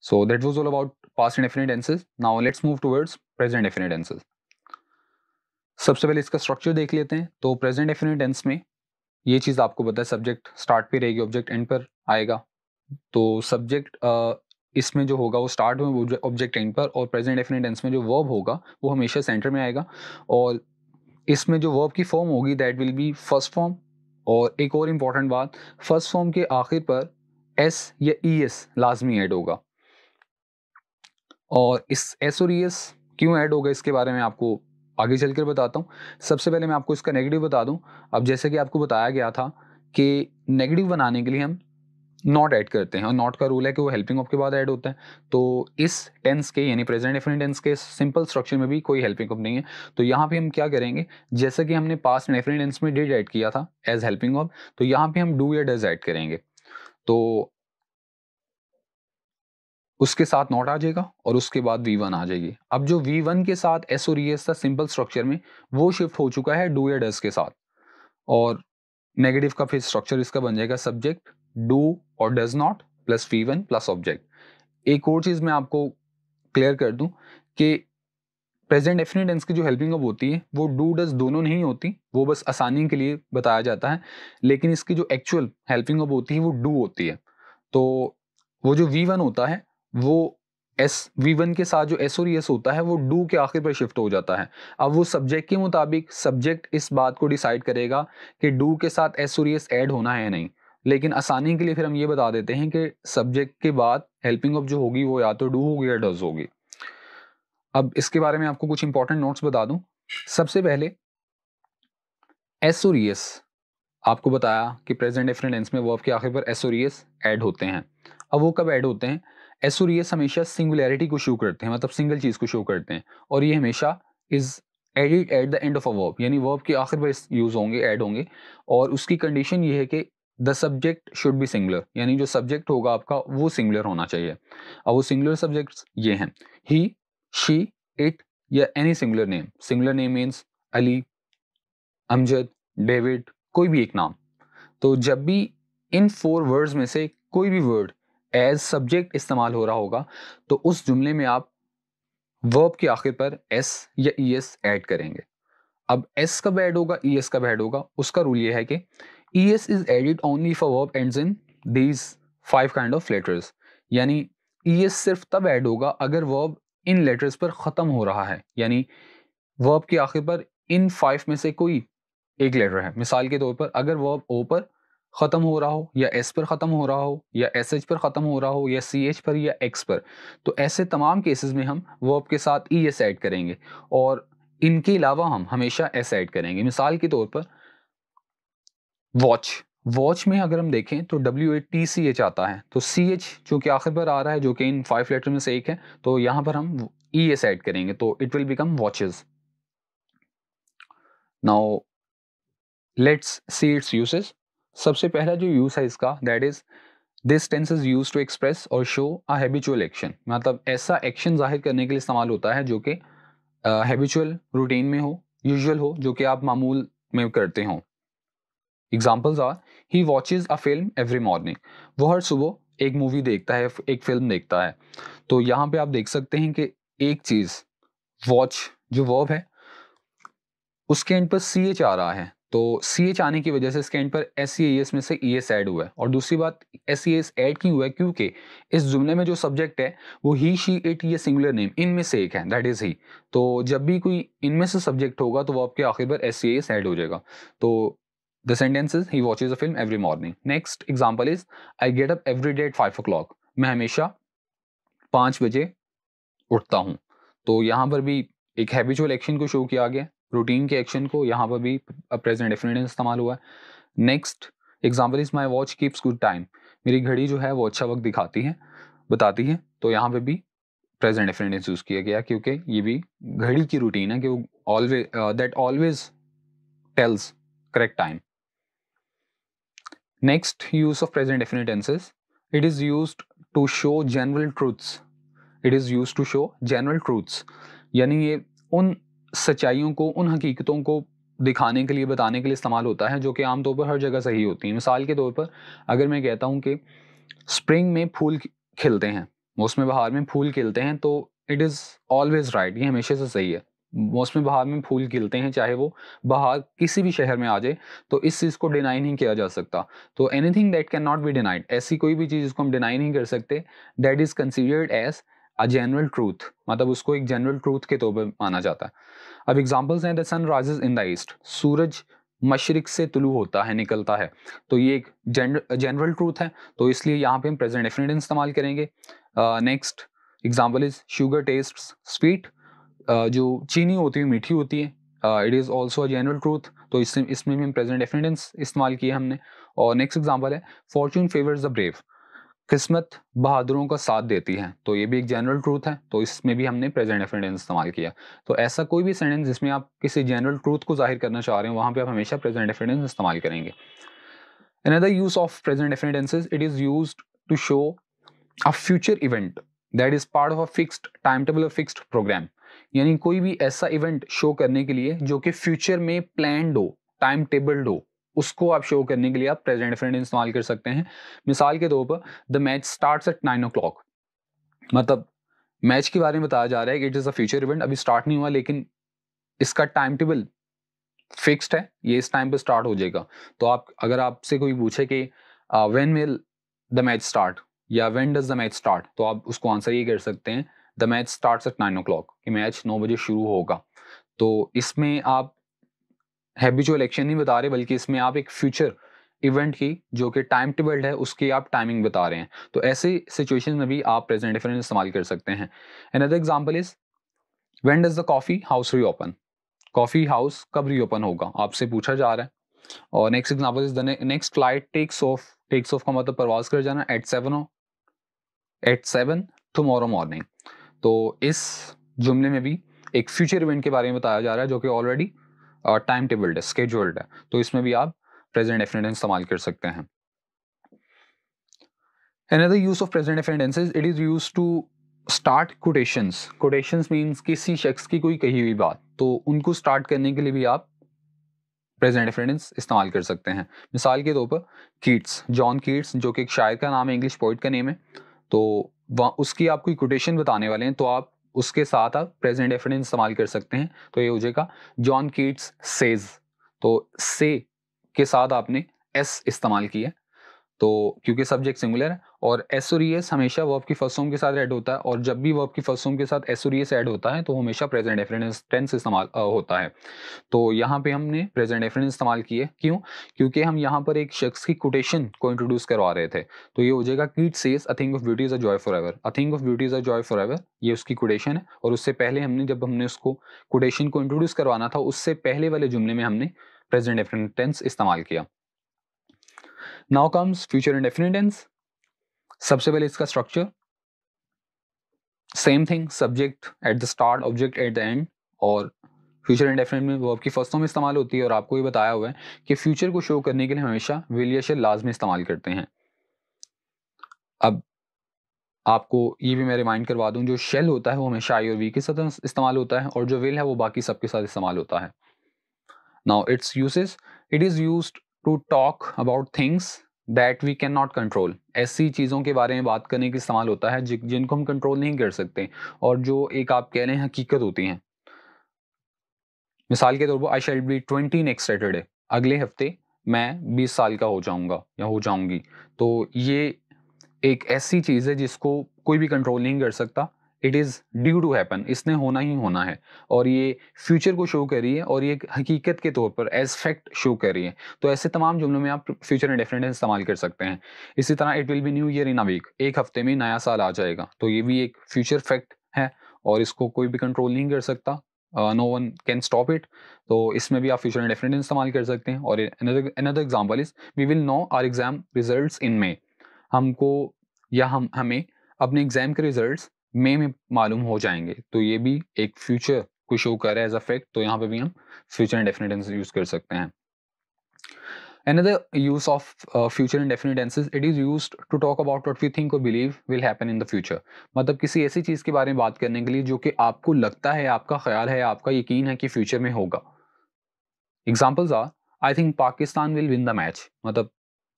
So that was all about past indefinite tenses. Now let's move towards present definite tenses. सबसे पहले इसका structure देख लेते हैं तो प्रेजेंट डेफिनेट टेंस में ये चीज़ आपको पता है सब्जेक्ट स्टार्ट पे रहेगी ऑब्जेक्ट एंड पर आएगा तो सब्जेक्ट इसमें जो होगा वो स्टार्ट में ऑब्जेक्ट एंड पर और प्रेजेंट डेफिनेट टेंस में जो वर्ब होगा वो हमेशा सेंटर में आएगा और इसमें जो वर्ब की फॉर्म होगी that will be first form और एक और इम्पॉर्टेंट बात फर्स्ट फॉर्म के आखिर पर एस या ई e एस लाजमी एड होगा और इस एसोरियस क्यों ऐड होगा इसके बारे में आपको आगे चल कर बताता हूँ सबसे पहले मैं आपको इसका नेगेटिव बता दूँ अब जैसे कि आपको बताया गया था कि नेगेटिव बनाने के लिए हम नॉट ऐड करते हैं और नॉट का रूल है कि वो हेल्पिंग ऑफ के बाद ऐड होता है तो इस टेंस के यानी प्रेजेंट डेफिनेट टेंस के सिंपल स्ट्रक्चर में भी कोई हेल्पिंग ऑफ नहीं है तो यहाँ पे हम क्या करेंगे जैसे कि हमने पास्ट डेफिनेट टेंस में डिड ऐड किया था एज हेल्पिंग ऑफ तो यहाँ पे हम डू या डज ऐड करेंगे तो उसके साथ नॉट आ जाएगा और उसके बाद वी वन आ जाएगी अब जो वी वन के साथ एस और ई e एस था सिंपल स्ट्रक्चर में वो शिफ्ट हो चुका है डू या डस के साथ और नेगेटिव का फिर स्ट्रक्चर इसका बन जाएगा सब्जेक्ट डू और does not plus V one plus object एक और चीज़ मैं आपको क्लियर कर दूं कि प्रेजेंट डेफिनेट टेंस की जो हेल्पिंग अब होती है वो डू डज दोनों नहीं होती वो बस आसानी के लिए बताया जाता है लेकिन इसकी जो एक्चुअल हेल्पिंग अब होती है वो डू होती है तो वो जो वी वन होता है वो एस वी वन के साथ जो एस और एस e होता है वो डू के आखिर पर शिफ्ट हो जाता है अब वो सब्जेक्ट के मुताबिक सब्जेक्ट इस बात को डिसाइड करेगा कि डू के साथ एस और एस e ऐड होना है या नहीं लेकिन आसानी के लिए फिर हम ये बता देते हैं कि सब्जेक्ट के बाद हेल्पिंग ऑफ जो होगी वो या तो डू होगी या डज होगी अब इसके बारे में आपको कुछ इंपॉर्टेंट नोट्स बता दूं सबसे पहले एस और एस e आपको बताया कि प्रेजेंट डिफरेंट टेंस में वर्ब के आखिर पर एस और एस ऐड होते हैं अब वो कब ऐड होते हैं एसोरियस हमेशा सिंगुलैरिटी को शो करते हैं मतलब सिंगल चीज़ को शो करते हैं और ये हमेशा is added at the end of a verb यानी वर्ब के आखिर पर यूज़ होंगे ऐड होंगे और उसकी कंडीशन ये है कि the subject should be singular यानी जो सब्जेक्ट होगा आपका वो सिंगुलर होना चाहिए अब वो सिंगुलर सब्जेक्ट्स ये हैं ही शी इट या any singular name singular name means Ali Amjad David कोई भी एक नाम तो जब भी इन फोर वर्ड्स में से कोई भी वर्ड एज सब्जेक्ट इस्तेमाल हो रहा होगा तो उस जुमले में आप वर्ब के आखिर पर एस या ई एस एड करेंगे अब एस कब ऐड होगा ई एस कब ऐड होगा उसका रूल ये है कि E S is added only for verb and in these five kind of letters यानी ई एस सिर्फ तब ऐड होगा अगर वर्ब इन लेटर्स पर ख़त्म हो रहा है यानी वर्ब के आखिर पर इन फाइव में से कोई एक लेटर है मिसाल के तौर पर अगर वर्ब ओ पर ख़त्म हो रहा हो या एस पर ख़त्म हो रहा हो या एस एच पर ख़त्म हो रहा हो या सी एच पर या एक्स पर तो ऐसे तमाम केसेस में हम वर्ब के साथ ई एस ऐड करेंगे और इनके अलावा हम हमेशा एस ऐड करेंगे मिसाल के तौर पर वॉच वॉच में अगर हम देखें तो W A T C H आता है तो सी एच जो कि आखिर पर आ रहा है जो कि इन फाइव लेटर में से एक है तो यहाँ पर हम ई एस ऐड करेंगे तो it will become watches now let's see its usage सबसे पहला जो यूज़ है इसका that is this tense is use to express और शो अबिचुअल एक्शन मतलब ऐसा एक्शन जाहिर करने के लिए इस्तेमाल होता है जो कि हैबिचुअल रूटीन में हो यूजल हो जो कि आप मामूल में करते हो examples are he watches a film every morning वो हर सुबह एक मूवी देखता है एक फिल्म देखता है तो यहाँ पे आप देख सकते हैं कि एक चीज़ वॉच जो वर्ब है उसके एंड पर सी एच आ रहा है तो सी एच आने की वजह से इसके एंड पर एस सी एस में से ई एस एड हुआ है और दूसरी बात एस सी एस एड क्यों हुआ है क्योंकि इस जुमले में जो सब्जेक्ट है वो ही शी एट ये सिंगुलर नेम इनमें से एक है दैट इज़ ही तो जब भी कोई इनमें से सब्जेक्ट होगा तो वो आपके आखिर पर एस सी एस एड हो जाएगा तो the sentence is he watches a film every morning next example is I get up every day at five o'clock मैं हमेशा पाँच बजे उठता हूँ तो यहाँ पर भी एक हैबिचुअल एक्शन को शो किया गया रूटीन के एक्शन को यहाँ पर भी प्रेजेंट डेफिनेट इस्तेमाल हुआ है next example is my watch keeps good time मेरी घड़ी जो है वो अच्छा वक्त दिखाती है बताती है तो यहाँ पे भी प्रेजेंट डेफिनेटेंस यूज किया गया क्योंकि ये भी घड़ी की रूटीन है कि वो always that always tells correct time next use of present definite it is use to show general truths it is use to show general truths यानी ये उन सच्चाइयों को उन हकीकतों को दिखाने के लिए बताने के लिए इस्तेमाल होता है जो कि आमतौर पर हर जगह सही होती है मिसाल के तौर पर अगर मैं कहता हूँ कि स्प्रिंग में फूल खिलते हैं मौसम बहार में फूल खिलते हैं तो इट इज़ ऑलवेज़ राइट ये हमेशा से सही है मौसम बहार में फूल खिलते हैं चाहे वो बाहर किसी भी शहर में आ जाए तो इस चीज़ को डिनाई नहीं किया जा सकता तो anything that can not be denied ऐसी कोई भी चीज़ जिसको हम डिनाई नहीं कर सकते that is considered as a general truth मतलब उसको एक जनरल ट्रूथ के तौर पर माना जाता है अब एग्जाम्पल्स हैं the sun rises in the east सूरज मशरक से तुलू होता है निकलता है तो ये एक जनरल ट्रूथ है तो इसलिए यहाँ पे हम प्रेजेंट डेफिनेट इस्तेमाल करेंगे next example is sugar taste sweet जो चीनी होती है मीठी होती है it is also a general truth तो इसमें इसमें भी हम प्रेजेंट डेफिनेट इस्तेमाल किए हमने और नेक्स्ट एग्जाम्पल है फॉर्चून फेवर्स द ब्रेव किस्मत बहादुरों का साथ देती है तो ये भी एक जनरल ट्रूथ है तो इसमें भी हमने प्रेजेंट एफिडेंस इस्तेमाल किया तो ऐसा कोई भी सेंटेंस जिसमें आप किसी जनरल ट्रूथ को जाहिर करना चाह रहे हो वहाँ पे आप हमेशा प्रेजेंट एफेंडेंस इस्तेमाल करेंगे अनदर यूज ऑफ प्रेजेंट एफिडेंसेस it is use to show a future event that is part of a fixed time table और फिक्सड प्रोग्राम यानी कोई भी ऐसा इवेंट शो करने के लिए जो कि फ्यूचर में प्लान हो टाइम टेबल्ड हो उसको आप शो करने के लिए आप प्रेजेंट फ्रेंड इस्तेमाल कर सकते हैं मिसाल के तौर पर the match start at nine o'clock मतलब मैच के बारे में बताया जा रहा है कि it is a future event अभी स्टार्ट नहीं हुआ लेकिन इसका टाइम टेबल फिक्स्ड है ये इस टाइम पे स्टार्ट हो जाएगा तो आप अगर आपसे कोई पूछे कि when will the match start या when does the match start तो आप उसको आंसर ये कर सकते हैं the match start at nine o'clock कि मैच नौ बजे शुरू होगा तो इसमें आप हैबिचुअल एक्शन नहीं बता रहे बल्कि इसमें आप एक फ्यूचर इवेंट की जो कि टाइम टेबल्ड है उसकी आप टाइमिंग बता रहे हैं तो ऐसे सिचुएशन में भी आप प्रेजेंट डिफरेंस इस्तेमाल कर सकते हैं another example is when does the coffee house reopen coffee house कब री ओपन होगा आपसे पूछा जा रहा है और next example is the next flight takes off takes off का मतलब प्रवास कर जाना एट सेवन हो एट सेवन टमोरो मॉर्निंग तो इस जुमले में भी एक फ्यूचर इवेंट के बारे में बताया जा रहा है जो कि ऑलरेडी टाइम टेबल्ड है स्केड्यूल्ड है तो इसमें भी आप प्रेजेंट डेफिनेट इस्तेमाल कर सकते हैं another use of present definite tense is it is used to quotations quotations quotations किसी शख्स की कोई कही हुई बात तो उनको स्टार्ट करने के लिए भी आप प्रेजेंट डेफिनेटेंस इस्तेमाल कर सकते हैं मिसाल के तौर पर कीट्स जॉन कीट्स जो कि एक शायर का नाम है इंग्लिश पोइट का नेम है तो वह उसकी आप कोई कोटेशन बताने वाले हैं तो आप उसके साथ आप प्रेजेंट एफिडेंस इस्तेमाल कर सकते हैं तो ये हो जाएगा जॉन कीट्स सेज तो से के साथ आपने एस इस्तेमाल किया तो क्योंकि सब्जेक्ट सिंगुलर है और एसोरियस e हमेशा वर्ब की फर्स्ट फॉर्म के साथ ऐड होता है और जब भी वर्ब की फर्स्ट फॉर्म के साथ एसोरियस ऐड e होता है तो हमेशा प्रेजेंट रेफरेंस टेंस इस्तेमाल होता है तो यहाँ पे हमने प्रेजेंट रेफरेंस इस्तेमाल किए क्यों क्योंकि हम यहाँ पर एक शख्स की कोटेशन को इंट्रोड्यूस करवा रहे थे तो ये हो जाएगा Keats says a thing of beauty is a joy for ever a thing of beauty is a joy for ever ये उसकी कोटेशन है और उससे पहले हमने जब हमने उसको कोटेशन को इंट्रोड्यूस करवाना था उससे पहले वाले जुमले में हमने प्रेजेंट डेफिनेट टेंस इस्तेमाल किया now comes future and definite tense सबसे पहले इसका structure same thing subject at the start object at the end और फ्यूचर डेफिनेट में वो आपकी फर्स्टों में इस्तेमाल होती है और आपको ये बताया हुआ है कि फ्यूचर को शो करने के लिए हमेशा विल या शेल लाजमी इस्तेमाल करते हैं अब आपको ये भी मैं रिमाइंड करवा दूं जो शेल होता है वो हमेशा आई और वी के साथ इस्तेमाल होता है और जो विल है वो बाकी सबके साथ इस्तेमाल होता है now its uses it is use to talk about things that we can not control ऐसी चीज़ों के बारे में बात करने के इस्तेमाल होता है जिनको हम कंट्रोल नहीं कर सकते और जो एक आप कह रहे हैं हकीकत होती हैं मिसाल के तौर पर I shall be twenty next Saturday अगले हफ्ते मैं बीस साल का हो जाऊंगा या हो जाऊंगी तो ये एक ऐसी चीज़ है जिसको कोई भी कंट्रोल नहीं कर सकता it is due to happen इसने होना ही होना है और ये फ्यूचर को शो कर रही है और ये एक हकीकत के तौर पर एज फैक्ट शो कर रही है तो ऐसे तमाम जुमलों में आप फ्यूचर इंडेफिनेट इस्तेमाल कर सकते हैं इसी तरह it will be new year in a week एक हफ्ते में नया साल आ जाएगा तो ये भी एक फ्यूचर फैक्ट है और इसको कोई भी कंट्रोल नहीं कर सकता no one can stop it तो इसमें भी आप फ्यूचर इंडेफिनेट इस्तेमाल कर सकते हैं और another example is we will know our exam result in May हमको या हम हमें अपने एग्जाम के रिजल्ट मे में मालूम हो जाएंगे तो ये भी एक फ्यूचर को शो कर रहा है एज अ फैक्ट तो यहाँ पे भी हम फ्यूचर इंडेफिनिट टेंस यूज कर सकते हैं Another use of uh, future indefinite tenses, it is used to talk about what we think or believe will happen in the future. मतलब किसी ऐसी चीज़ के बारे में बात करने के लिए जो कि आपको लगता है आपका ख्याल है आपका यकीन है कि फ्यूचर में होगा examples are I think Pakistan will win the match मतलब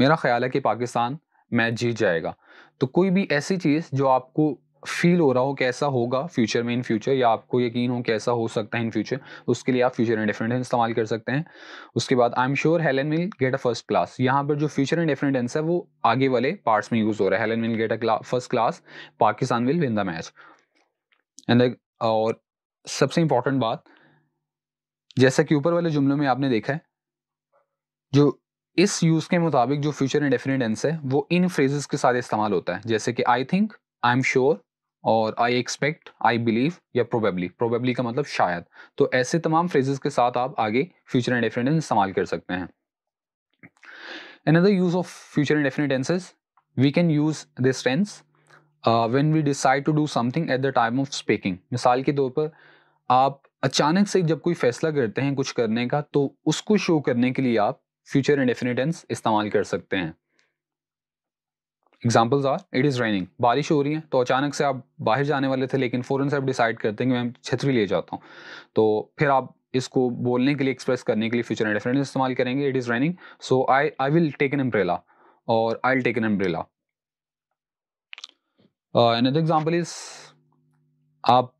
मेरा ख्याल है कि पाकिस्तान मैच जीत जाएगा तो कोई भी ऐसी चीज़ जो आपको फील हो रहा हो कैसा होगा फ्यूचर में इन फ्यूचर या आपको यकीन हो कैसा हो सकता है इन फ्यूचर उसके लिए आप फ्यूचर एंड इस्तेमाल कर सकते हैं उसके बाद I am sure Helen will get a first class यहाँ पर जो फ्यूचर एंड है वो आगे वाले पार्ट्स में यूज़ हो रहा है Helen will get a first class Pakistan will win the match and और सबसे इंपॉर्टेंट बात जैसा कि ऊपर वाले जुमलों में आपने देखा है जो इस यूज़ के मुताबिक जो फ्यूचर एंड डेफिनेट है वो इन फ्रेजेस के साथ इस्तेमाल होता है जैसे कि I think I am sure और आई एक्सपेक्ट आई बिलीव या प्रोबेबली प्रोबेबली का मतलब शायद तो ऐसे तमाम फ्रेजेस के साथ आप आगे फ्यूचर एंड डेफिनेट टेंस इस्तेमाल कर सकते हैं another use of future and definite tenses we can use this tense when we decide to do something at the time of speaking मिसाल के तौर पर आप अचानक से जब कोई फैसला करते हैं कुछ करने का तो उसको शो करने के लिए आप फ्यूचर डेफिनेट टेंस इस्तेमाल कर सकते हैं examples are it is raining बारिश हो रही है तो अचानक से आप बाहर जाने वाले थे लेकिन फ़ौरन से आप डिसाइड करते हैं कि मैं छतरी ले जाता हूँ तो फिर आप इसको बोलने के लिए एक्सप्रेस करने के लिए फ्यूचर डेफिनेट इस्तेमाल करेंगे it is raining so I I will take an umbrella और I take an umbrella another example is आप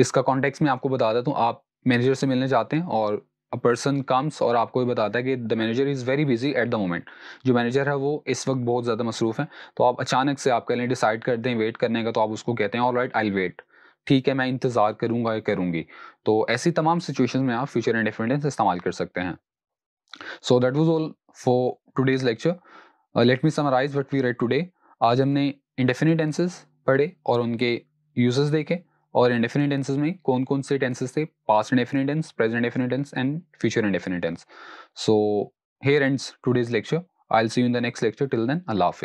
इसका कॉन्टेक्स में आपको बता देता हूँ आप मैनेजर से मिलने जाते हैं और अ पर्सन कम्स और आपको भी बताता है कि the manager is very busy at the moment जो मैनेजर है वो इस वक्त बहुत ज़्यादा मसरूफ़ है तो आप अचानक से आप कह लें डिसाइड कर दें वेट करने का तो आप उसको कहते हैं ऑल राइट आई वेट ठीक है मैं इंतज़ार करूँगा या करूँगी तो ऐसी तमाम सिचुएशन में आप फ्यूचर इंडिपेंडेंस इस्तेमाल कर सकते हैं so that was all for today's lecture let me summarise what we read today आज हमने इंडेफिनिट टेंसेस पढ़े और उनके यूजेस देखे और इंडेफिनिट टेंसेज में कौन कौन से टेंसेज थे past indefinite tense present indefinite tense and future indefinite tense so here ends today's lecture i'll see you in the next lecture till then allah hafiz